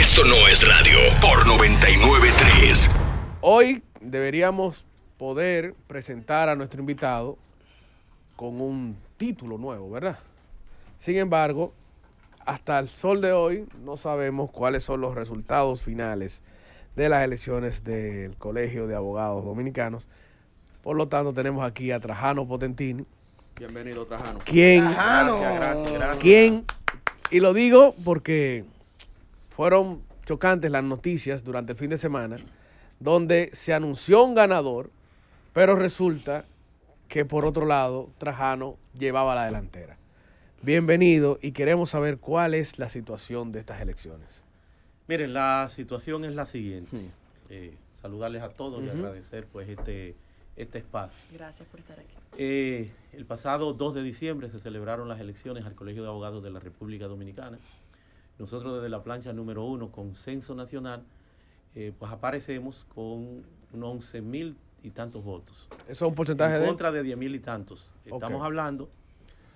Esto no es radio por 993. Hoy deberíamos poder presentar a nuestro invitado con un título nuevo, ¿verdad? Sin embargo, hasta el sol de hoy no sabemos cuáles son los resultados finales de las elecciones del Colegio de Abogados Dominicanos. Por lo tanto, tenemos aquí a Trajano Potentini. Bienvenido, Trajano. ¿Quién? Trajano. gracias, gracias. ¿Quién? Y lo digo porque fueron chocantes las noticias durante el fin de semana, donde se anunció un ganador, pero resulta que por otro lado Trajano llevaba la delantera. Bienvenido y queremos saber cuál es la situación de estas elecciones. Miren, la situación es la siguiente. Hmm. Eh, saludarles a todos y agradecer pues este, este espacio. Gracias por estar aquí. Eh, el pasado 2 de diciembre se celebraron las elecciones al Colegio de Abogados de la República Dominicana. Nosotros desde la plancha número uno, consenso nacional, eh, pues aparecemos con unos 11 mil y tantos votos. ¿Eso es un porcentaje en de...? contra de 10 mil y tantos. Estamos hablando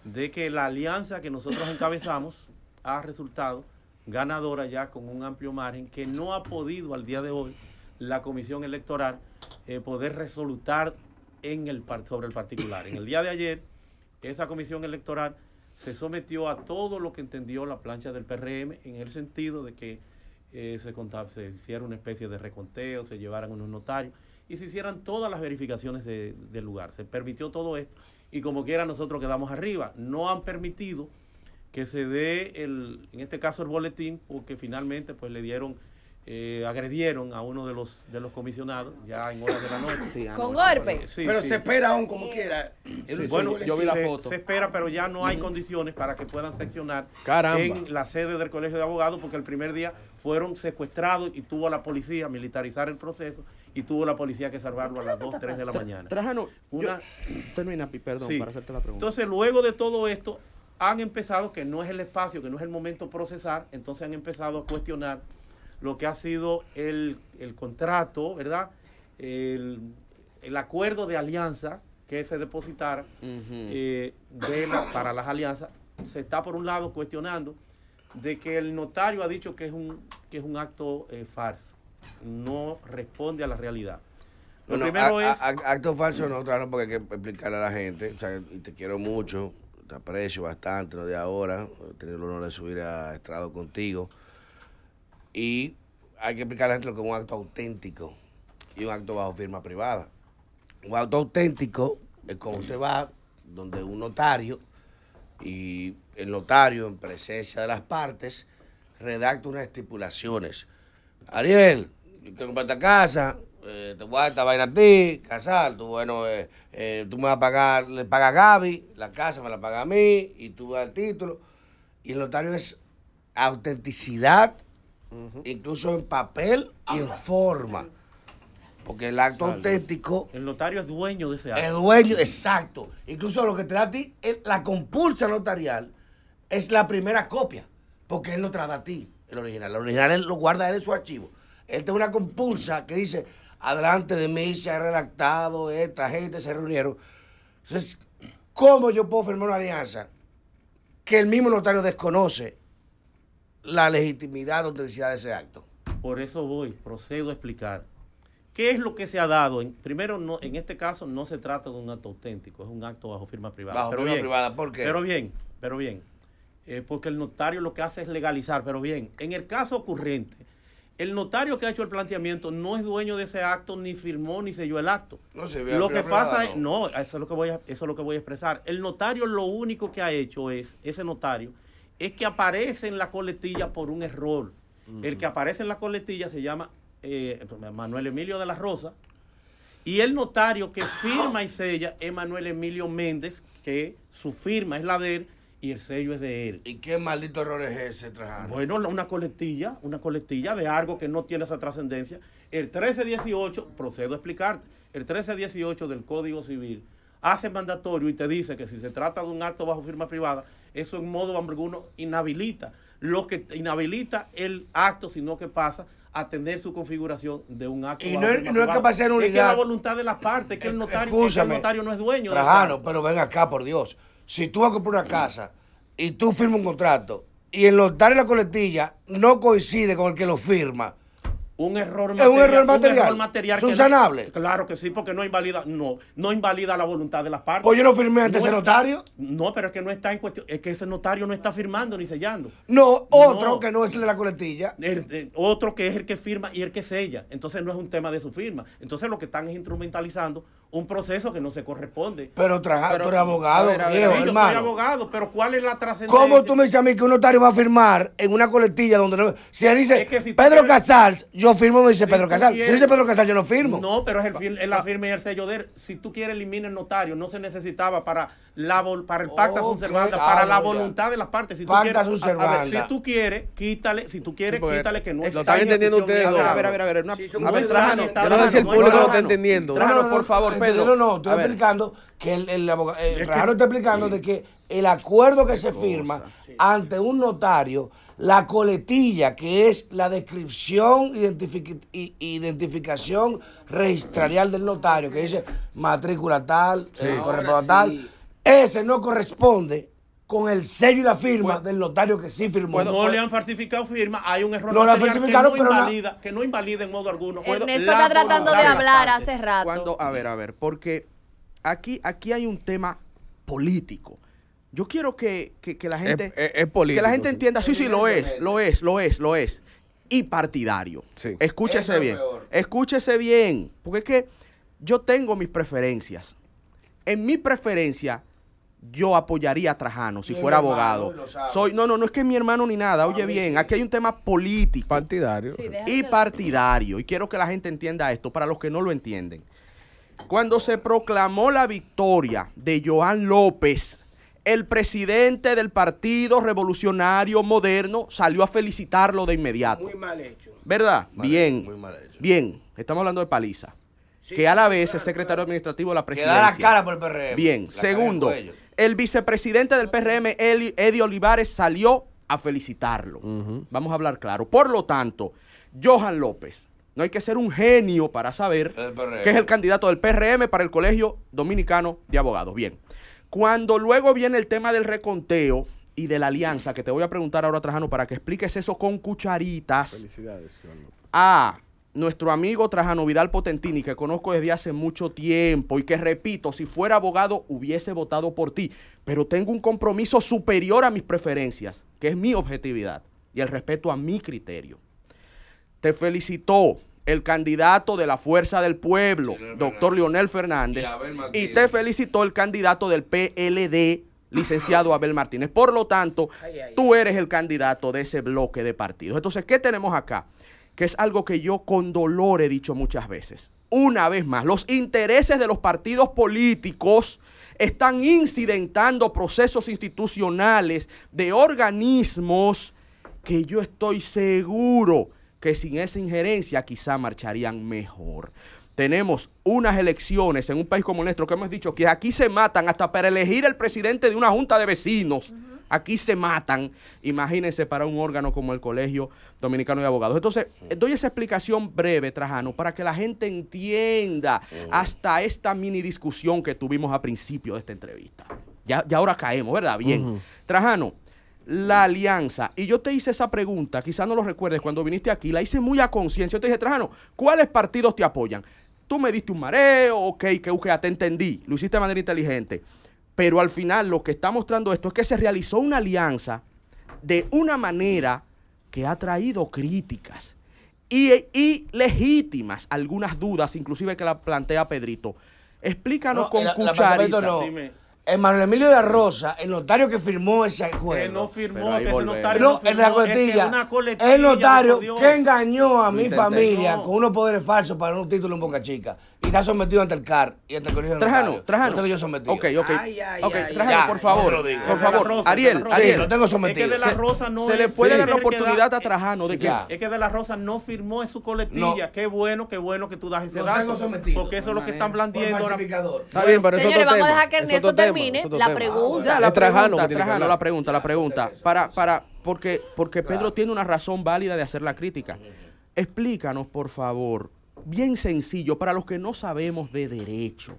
de que la alianza que nosotros encabezamos ha resultado ganadora ya con un amplio margen que no ha podido al día de hoy la comisión electoral eh, poder resolutar en el, sobre el particular. En el día de ayer, esa comisión electoral se sometió a todo lo que entendió la plancha del PRM en el sentido de que eh, se, se hiciera una especie de reconteo, se llevaran unos notarios y se hicieran todas las verificaciones de, del lugar. Se permitió todo esto y como quiera nosotros quedamos arriba. No han permitido que se dé, el, en este caso, el boletín porque finalmente pues le dieron eh, agredieron a uno de los de los comisionados ya en horas de la noche. con golpe. Eh, pero se espera aún como quiera. bueno, yo vi la foto. Se, espera, pero ya no hay condiciones para que puedan seccionar en la sede del Colegio de Abogados porque el primer día fueron secuestrados y tuvo la policía militarizar el proceso y tuvo la policía que salvarlo a las 2, 3 de la mañana. termina, perdón, Entonces, luego de todo esto, han empezado, que no es el espacio, que no es el momento procesar, entonces han empezado a cuestionar lo que ha sido el, contrato, ¿verdad? El, acuerdo de alianza que se depositara eh, para las alianzas. Se está, por un lado, cuestionando de que el notario ha dicho que es un, que es un acto eh, falso, no responde a la realidad. Lo primero es... acto falso no, claro, porque hay que explicarle a la gente, o sea, te quiero mucho, te aprecio bastante, no de ahora, tener el honor de subir a estrado contigo. Y hay que explicarle a la gente lo que es un acto auténtico y un acto bajo firma privada. Un acto auténtico es cuando usted va donde un notario y el notario, en presencia de las partes, redacta unas estipulaciones. Ariel, yo quiero comprar esta casa, eh, te voy a dar esta vaina a ti, casar, tú, bueno, eh, eh, tú me vas a pagar, le paga a Gaby, la casa me la paga a mí, y tú das el título. Y el notario es autenticidad incluso en papel y en forma. Porque el acto auténtico. El notario es dueño de ese acto. Es dueño, exacto. Incluso lo que te da a ti, la compulsa notarial es la primera copia. Porque él lo trata a ti, el original. El original lo guarda él en su archivo. Él tiene una compulsa que dice: adelante de mí se ha redactado, esta gente se reunieron. Entonces, ¿cómo yo puedo firmar una alianza que el mismo notario desconoce la legitimidad o autenticidad de ese acto. Por eso voy, procedo a explicar. ¿Qué es lo que se ha dado? primero, no, en este caso no se trata de un acto auténtico, es un acto bajo firma privada. Bajo firma privada, ¿por qué? Pero bien, pero bien. Eh, porque el notario lo que hace es legalizar, pero bien, en el caso ocurrente, el notario que ha hecho el planteamiento no es dueño de ese acto, ni firmó, ni selló el acto. No se ve Lo que pasa es, no, eso, es lo que voy eso es lo que voy a expresar. El notario lo único que ha hecho es, ese notario, es que aparece en la coletilla por un error. El que aparece en la coletilla se llama eh, Manuel Emilio de la Rosa. Y el notario que firma y sella es Manuel Emilio Méndez, que su firma es la de él y el sello es de él. ¿Y qué maldito error es ese, Trajano? Bueno, una coletilla, una coletilla de algo que no tiene esa trascendencia. El 1318, procedo a explicarte, el 1318 del Código Civil hace mandatorio y te dice que si se trata de un acto bajo firma privada, eso en modo alguno inhabilita, lo que inhabilita el acto, sino que pasa a tener su configuración de un acto. Y no, es, no es que Es la voluntad de las partes, que, el eh, notario, que el notario no es dueño. Trajano, pero ven acá, por Dios. Si tú vas a comprar una casa y tú firmas un contrato y el notario de la coletilla no coincide con el que lo firma, un error material. Es un error material. Un claro que sí, porque no invalida, no, no invalida la voluntad de las partes. Pues oye, yo no firmé ante ese notario. No, pero es que no está en cuestión, es que ese notario no está firmando ni sellando. No, otro que no es el de la coletilla. otro que es el que firma y el que sella. Entonces no es un tema de su firma. Entonces lo que están es instrumentalizando un proceso que no se corresponde. Pero, Trajano, tú eres abogado, viejo, hermano. abogado, pero ¿cuál es la trascendencia? ¿Cómo tú me dices a mí que un notario va a firmar en una coletilla donde no... Si dice Pedro Casals, yo firmo, me dice Pedro Casals. Si Si dice Pedro Casals, yo no firmo. No, pero es, el, la ah. firma y el sello de él. Si tú quieres eliminar el notario, no se necesitaba para, la para el pacto de subservanda, ah, para la voluntad de las partes. Si tú quieres, a, si tú quieres, quítale, si tú quieres, quítale que no es Lo están entendiendo ustedes. A ver, a ver, a ver. A ver, no sé el público lo está entendiendo. Trájanos por favor, Pedro, no, no, estoy explicando que el, el abogado, eh, está explicando de que el acuerdo que se firma ante un notario, la coletilla, que es la descripción, identific identificación registrarial del notario, que dice matrícula tal, sí. Eh, tal, ese no corresponde con el sello y la firma del notario que sí firmó. no pues, le han falsificado firma, hay un error no han que, no invalida, que no invalida en modo alguno. Ernesto está tratando de hablar hace rato. Cuando, a ver, a ver, porque aquí, aquí hay un tema político. Yo quiero que, la gente que la gente entienda, sí, sí, lo es, lo es, lo es, lo es. Y partidario. Escúchese bien. Escúchese bien. Porque es que yo tengo mis preferencias. En mi preferencia, yo apoyaría a Trajano si fuera abogado. Soy, no, no, no es que mi hermano ni nada. Oye bien, aquí hay un tema político. Partidario. y partidario. Y quiero que la gente entienda esto, para los que no lo entienden. Cuando se proclamó la victoria de Joan López, el presidente del Partido Revolucionario Moderno salió a felicitarlo de inmediato. Muy mal hecho. ¿Verdad? bien. muy mal hecho. Bien. Estamos hablando de paliza. que a la vez es secretario administrativo de la presidencia. Que da la cara por el PRM. Bien. Segundo, el vicepresidente del PRM, Eddie Olivares, salió a felicitarlo. Vamos a hablar claro. Por lo tanto, Johan López, no hay que ser un genio para saber que es el candidato del PRM para el Colegio Dominicano de Abogados. Bien, cuando luego viene el tema del reconteo y de la alianza, que te voy a preguntar ahora, Trajano, para que expliques eso con cucharitas. Felicidades, Johan López. Ah, nuestro amigo Trajano Vidal Potentini, que conozco desde hace mucho tiempo y que repito, si fuera abogado hubiese votado por ti, pero tengo un compromiso superior a mis preferencias, que es mi objetividad y el respeto a mi criterio. Te felicitó el candidato de la Fuerza del Pueblo, doctor Leonel Fernández, y, te felicitó el candidato del PLD, licenciado Abel Martínez. Por lo tanto, tú eres el candidato de ese bloque de partidos. Entonces, ¿qué tenemos acá? que es algo que yo con dolor he dicho muchas veces. Una vez más, los intereses de los partidos políticos están incidentando procesos institucionales de organismos que yo estoy seguro que sin esa injerencia quizá marcharían mejor. Tenemos unas elecciones en un país como el nuestro que hemos dicho que aquí se matan hasta para elegir el presidente de una junta de vecinos. Aquí se matan, imagínense, para un órgano como el Colegio Dominicano de Abogados. Entonces, eh, doy esa explicación breve, Trajano, para que la gente entienda hasta esta mini discusión que tuvimos a principio de esta entrevista. Ya, ahora caemos, ¿verdad? Bien. Trajano, la alianza. Y yo te hice esa pregunta, quizás no lo recuerdes, cuando viniste aquí, la hice muy a conciencia. Yo te dije, Trajano, ¿cuáles partidos te apoyan? Tú me diste un mareo, ok, que UGA, te entendí, lo hiciste de manera inteligente. Pero al final lo que está mostrando esto es que se realizó una alianza de una manera que ha traído críticas y, legítimas algunas dudas, inclusive que la plantea Pedrito. Explícanos con cucharita. Eh, Manuel Emilio de la Rosa, el notario que firmó ese acuerdo. que este no firmó, que notario. la este, coletilla, el notario que engañó a mi familia con unos poderes falsos para un título en Boca Chica. Y está sometido ante el CAR y ante el colegio Trajano, Trajano. tengo yo sometido. Ok, ok. okay. Trajano, por favor. Por favor. Ariel, Ariel. lo tengo sometido. Es que de la Rosa no se, se le puede dar la oportunidad a eh, Trajano. ¿De que Es que de la Rosa no firmó en su coletilla. Qué bueno, qué bueno que tú das ese dato. Porque eso es lo que están blandiendo ahora. Está bien, pero eso es otro tema la pregunta. la pregunta, la pregunta. Para, para, porque, porque Pedro tiene una razón válida de hacer la crítica. Explícanos, por favor, bien sencillo, para los que no sabemos de derecho.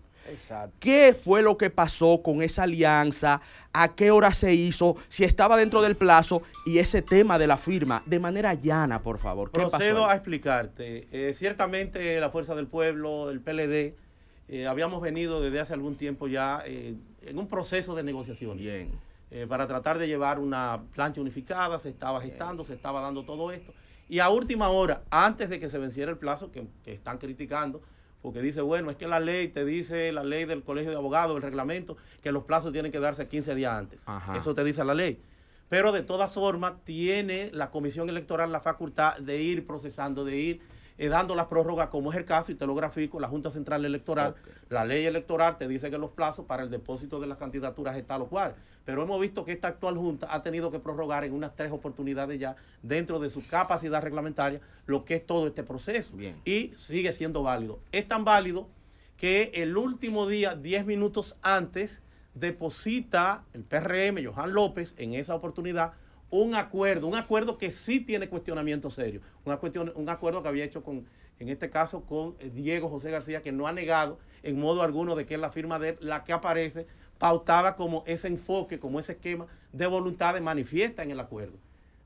¿Qué fue lo que pasó con esa alianza? ¿A qué hora se hizo? ¿Si estaba dentro del plazo? Y ese tema de la firma, de manera llana, por favor. Procedo a explicarte. Eh, ciertamente la Fuerza del Pueblo, el PLD, eh, habíamos venido desde hace algún tiempo ya eh, en un proceso de negociaciones eh, para tratar de llevar una plancha unificada, se estaba gestando, se estaba dando todo esto. Y a última hora, antes de que se venciera el plazo, que, están criticando, porque dice, bueno, es que la ley te dice, la ley del Colegio de Abogados, el reglamento, que los plazos tienen que darse 15 días antes. Eso te dice la ley. Pero de todas formas, tiene la Comisión Electoral la facultad de ir procesando, de ir eh, dando la prórroga, como es el caso, y te lo grafico, la Junta Central Electoral, la ley electoral te dice que los plazos para el depósito de las candidaturas están los cual. Pero hemos visto que esta actual Junta ha tenido que prorrogar en unas tres oportunidades ya, dentro de su capacidad reglamentaria, lo que es todo este proceso. Y sigue siendo válido. Es tan válido que el último día, diez minutos antes, deposita el PRM, Johan López, en esa oportunidad, un acuerdo, un acuerdo que sí tiene cuestionamiento serio, un acuerdo que había hecho con, en este caso, con Diego José García, que no ha negado en modo alguno de que es la firma de la que aparece pautada como ese enfoque, como ese esquema de voluntades manifiesta en el acuerdo.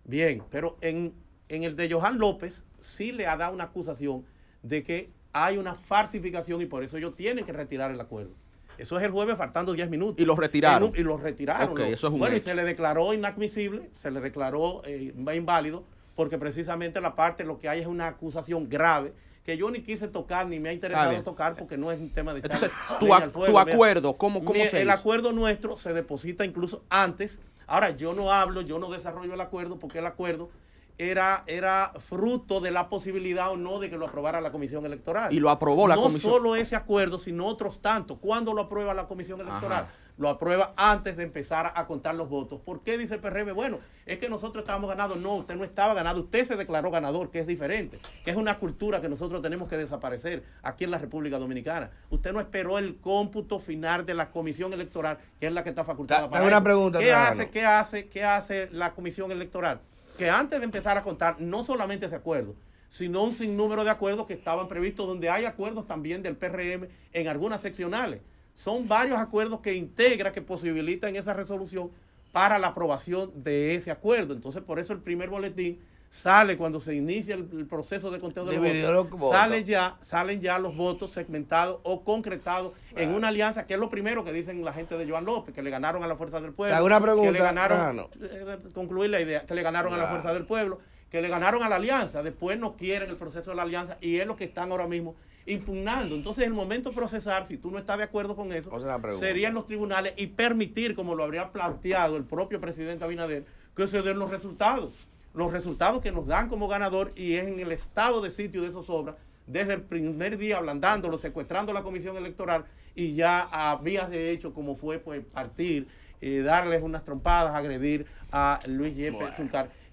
Bien, pero en, en el de Johan López sí le ha dado una acusación de que hay una falsificación y por eso ellos tienen que retirar el acuerdo. Eso es el jueves faltando 10 minutos. Y los retiraron. y los retiraron. bueno, y se le declaró inadmisible, se le declaró eh, inválido, porque precisamente la parte lo que hay es una acusación grave que yo ni quise tocar ni me ha interesado tocar porque no es un tema de Entonces, tu, acuerdo, ¿cómo, cómo El acuerdo nuestro se deposita incluso antes. Ahora, yo no hablo, yo no desarrollo el acuerdo porque el acuerdo era, fruto de la posibilidad o no de que lo aprobara la Comisión Electoral. Y lo aprobó la Comisión. No solo ese acuerdo, sino otros tantos. ¿Cuándo lo aprueba la Comisión Electoral? Lo aprueba antes de empezar a contar los votos. ¿Por qué dice el PRM? Bueno, es que nosotros estábamos ganados. No, usted no estaba ganado. Usted se declaró ganador, que es diferente. Que es una cultura que nosotros tenemos que desaparecer aquí en la República Dominicana. Usted no esperó el cómputo final de la Comisión Electoral, que es la que está facultada para. una pregunta. ¿Qué hace, ¿Qué hace, qué hace la Comisión Electoral? que antes de empezar a contar, no solamente ese acuerdo, sino un sinnúmero de acuerdos que estaban previstos, donde hay acuerdos también del PRM en algunas seccionales. Son varios acuerdos que integra, que posibilitan esa resolución para la aprobación de ese acuerdo. Entonces, por eso el primer boletín sale cuando se inicia el, proceso de conteo de votos, voto. sale ya, salen ya los votos segmentados o concretados en una alianza, que es lo primero que dicen la gente de Joan López, que le ganaron a la Fuerza del Pueblo. que le ganaron, eh, concluir la idea, que le ganaron a la Fuerza del Pueblo, que le ganaron a la alianza, después no quieren el proceso de la alianza y es lo que están ahora mismo impugnando. Entonces, el momento procesar, si tú no estás de acuerdo con eso, serían los tribunales y permitir, como lo habría planteado el propio presidente Abinader, que se den los resultados los resultados que nos dan como ganador y es en el estado de sitio de esas obras, desde el primer día ablandándolo, secuestrando la comisión electoral y ya había de hecho como fue pues partir, eh, darles unas trompadas, agredir a Luis Yepes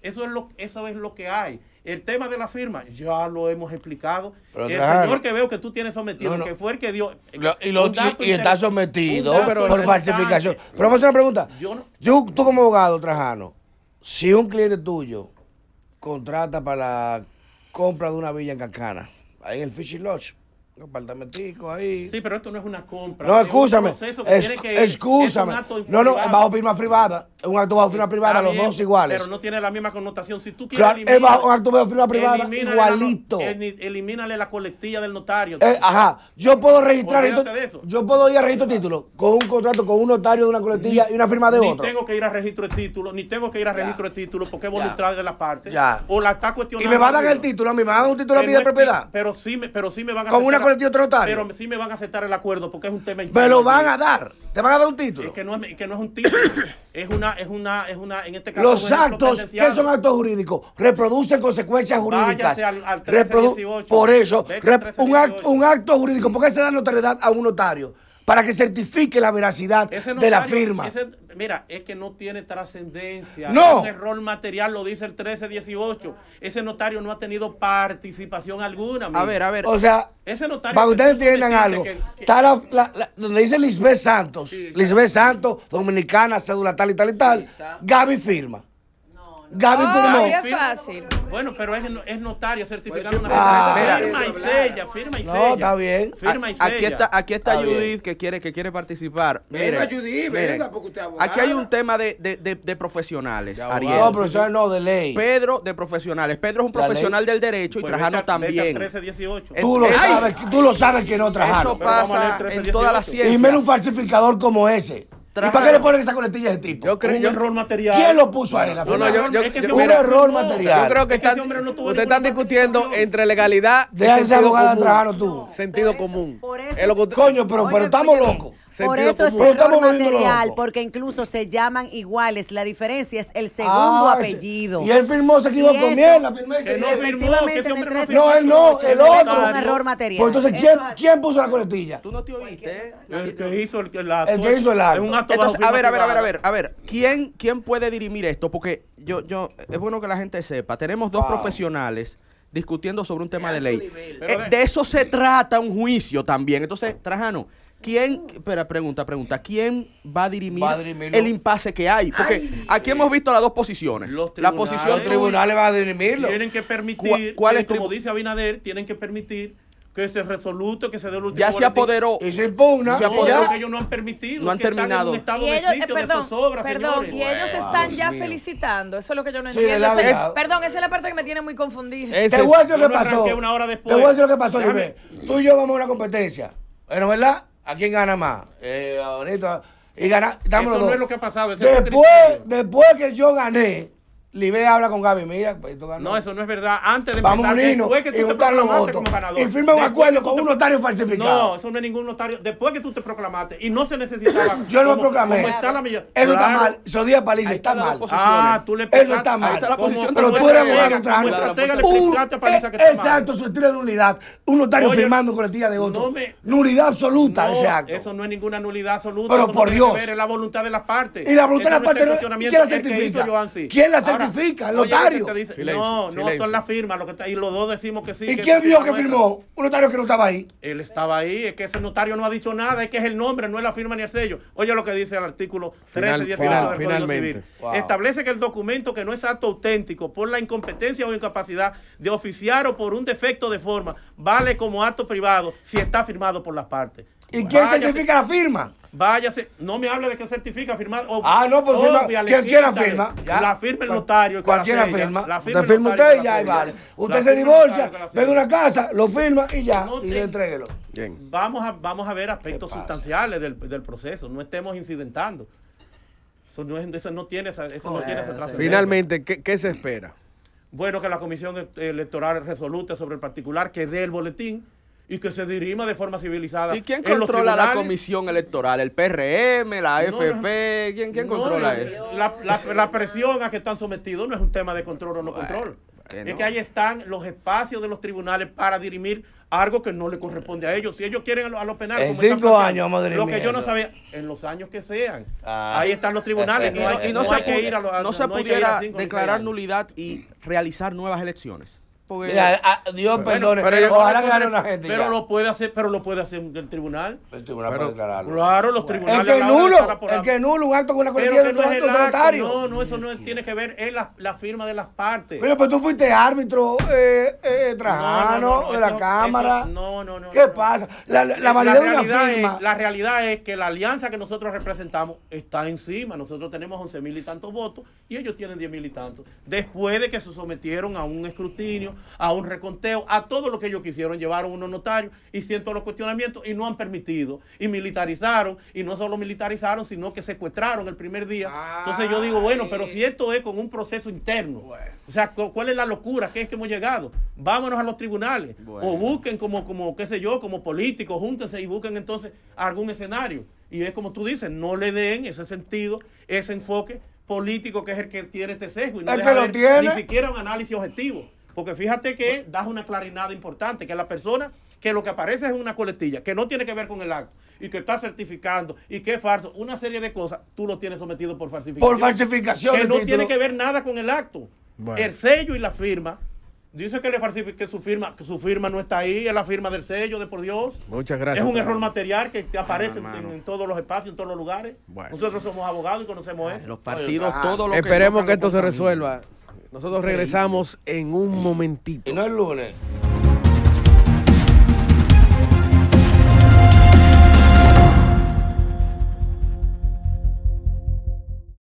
Eso es, lo, eso es lo que hay. El tema de la firma, ya lo hemos explicado. el señor que veo que tú tienes sometido, que fue el que dio. Eh, y, está sometido pero por falsificación. Pero vamos a hacer una pregunta. Yo no, tú, tú, como abogado, Trajano, si un cliente tuyo contrata para la compra de una villa en Cancana, ahí en el Fishing Lodge, apartamentico ahí. Sí, pero esto no es una compra. No, escúchame. Es Es no, no, bajo firma privada. Es un acto bajo firma privada, los dos iguales. Pero no tiene la misma connotación. Si tú quieres eliminar, Es bajo un acto bajo firma privada igualito. elimínale la colectilla del notario. Eh, ajá. Yo puedo registrar esto. Yo puedo ir a registro de título con un contrato con un notario de una colectilla y una firma de otro. Ni tengo que ir a registro de título, ni tengo que ir a registro de título porque es voluntario de la parte. Ya. O la está cuestionando. Y me van a dar el título, a mí me van a dar un título a eh, mí de propiedad. Pero sí, pero sí me van a el tío notario. Pero sí me van a aceptar el acuerdo porque es un tema importante. Me lo van a dar. Te van a dar un título. Es que no es, que no es un título. es una, es una, es una, en este caso. Los pues, actos, ¿qué son actos jurídicos? Reproducen consecuencias jurídicas. por eso, un, acto, un acto jurídico. ¿Por qué se da notariedad a un notario? para que certifique la veracidad de la firma. mira, es que no tiene trascendencia. No. Es error material, lo dice el 1318. Ese notario no ha tenido participación alguna. A ver, a ver. O sea, para que ustedes entiendan algo, está la, donde dice Lisbeth Santos, Lisbeth Santos, dominicana, cédula tal y tal y tal, Gaby firma. Gaby oh, firmó. fácil. Bueno, pero es, es notario certificando una ah, firma y sella, firma y sella. No, está bien. Firma y sella. Aquí está, aquí está Judith que quiere, que quiere participar. Mire, venga, Judith, venga, porque usted abogada. Aquí hay un tema de, de, de, de profesionales, Ariel. No, profesionales no, de ley. Pedro, de profesionales. Pedro es un profesional ley? del derecho pues y Trajano veta, también. 13, 18. Tú, lo sabes, tú lo sabes que no Trajano. Eso pasa 13, en todas las ciencias. Y menos un falsificador como ese. ¿Y para qué le ponen esa coletilla ese tipo? Yo creo un error material. ¿Quién lo puso a él? No, no, yo, yo, es que un error material. Yo creo que, están, están discutiendo entre legalidad. Sentido común. coño, pero, pero estamos locos. Por eso es error material, porque incluso se llaman iguales. La diferencia es el segundo ah, apellido. Y él firmó, se equivocó con él, no firmó, que No, él no, el otro. un error material. Pues entonces, ¿quién, ¿quién puso la coletilla? Tú no te oíste. El que hizo el acto. El que hizo el acto. a ver, a ver, a ver, a ver, a ver. ¿Quién, quién puede dirimir esto? Porque yo, yo, es bueno que la gente sepa. Tenemos dos profesionales discutiendo sobre un tema de ley. Eh, de eso se trata un juicio también. Entonces, Trajano, ¿Quién, espera, pregunta, pregunta, ¿quién va a dirimir, el impasse que hay? Porque aquí hemos visto las dos posiciones. Los la posición tribunal tribunales van a dirimirlo. Tienen que permitir, ¿Cuál, es como dice Abinader, tienen que permitir que se resoluto, que se dé el último Ya se apoderó. Es impugna. Se apoderó. que ellos no han permitido. No han terminado. Están en estado de sitio, perdón, Y ellos están ya felicitando. Eso es lo que yo no entiendo. perdón, esa es la parte que me tiene muy confundida. Te voy a decir lo que pasó. Te voy a decir lo que pasó, Tú y yo vamos a una competencia. Bueno, ¿verdad? ¿A quién gana más? Eh, bonito. Y gana, Eso no es lo que ha pasado. después, después que yo gané, Libé habla con Gaby, mira, pues, No, eso no es verdad. Antes de Vamos unirnos que tú y te juntar los votos. Y firma un acuerdo con un notario falsificado. No, eso no es ningún notario. Después que tú te proclamaste y no se necesitaba. Yo no proclamé. está la Eso está mal. mal. día Paliza está mal. Ah, tú le Eso está mal. Pero tú eres abogado mujer que trabaja. Eh, exacto, su estilo de nulidad Un notario firmando con la tía de otro. Nulidad absoluta de ese acto. eso no es ninguna nulidad absoluta. Pero por Dios. es la voluntad de las partes. Y la voluntad de las partes ¿Quién la certifica? ¿Quién la certifica? Ah, el notario. no, no son las firmas, lo que y los dos decimos que sí. ¿Y quién vio que firmó? Un notario que no estaba ahí. Él estaba ahí, es que ese notario no ha dicho nada, es que es el nombre, no es la firma ni el sello. Oye lo que dice el artículo 13, 18 del Código Civil. Establece que el documento que no es acto auténtico por la incompetencia o incapacidad de oficiar o por un defecto de forma, vale como acto privado si está firmado por las partes. ¿Y quién significa la firma? Váyase, no me hable de que certifica, firmar. ah, no, pues firma. Quien quiera firma. La firma el notario. Cualquiera firma. La firma, usted y ya, y vale. Usted se divorcia, vende una casa, lo firma y ya, y lo le entréguelo. Bien. Vamos a, vamos a ver aspectos sustanciales del, del proceso. No estemos incidentando. Eso no, es, eso no tiene esa, eso no tiene Finalmente, ¿qué, ¿qué, se espera? Bueno, que la Comisión Electoral resolute sobre el particular, que dé el boletín y que se dirima de forma civilizada. ¿Y quién controla la comisión electoral? ¿El PRM, la AFP? ¿Quién, quién controla eso? La, presión a que están sometidos no es un tema de control o no control. es que ahí están los espacios de los tribunales para dirimir algo que no le corresponde a ellos. Si ellos quieren a los, penales. En cinco años vamos a Lo que yo no sabía, en los años que sean. Ah. Ahí están los tribunales. Y no, se no se pudiera declarar nulidad y realizar nuevas elecciones. Dios perdone, pero, Pero lo puede hacer, pero lo puede hacer el tribunal. El tribunal puede declararlo. Claro, los tribunales. El que nulo, el que nulo un acto con la corriente de no No, no, eso no tiene que ver Es la, la, firma de las partes. Pero pues tú fuiste árbitro eh, eh, trajano de la Cámara. no, no, no. ¿Qué pasa? La, la, la realidad es que la alianza que nosotros representamos está encima. Nosotros tenemos 11 mil y tantos votos y ellos tienen 10 mil y tantos. Después de que se sometieron a un escrutinio a un reconteo, a todo lo que ellos quisieron. Llevaron unos notarios, y siento los cuestionamientos y no han permitido. Y militarizaron, y no solo militarizaron, sino que secuestraron el primer día. Entonces yo digo, bueno, pero si esto es con un proceso interno, o sea, ¿cuál es la locura? ¿Qué es que hemos llegado? Vámonos a los tribunales. O busquen como, como, qué sé yo, como políticos, júntense y busquen entonces algún escenario. Y es como tú dices, no le den ese sentido, ese enfoque político que es el que tiene este sesgo y no ni siquiera un análisis objetivo. Porque fíjate que das una clarinada importante, que la persona que lo que aparece es una coletilla, que no tiene que ver con el acto, y que está certificando, y que es falso, una serie de cosas, tú lo tienes sometido por falsificación. Por falsificación. Que no tiene que ver nada con el acto. El sello y la firma. Dice que, le que su firma que su firma no está ahí, es la firma del sello de por Dios. Muchas gracias. Es un error material que te aparece ah, en, todos los espacios, en todos los lugares. Nosotros somos abogados y conocemos ah, eso. Los partidos, ah, todos los Esperemos que esto se resuelva. Nosotros regresamos en un momentito. no es lunes.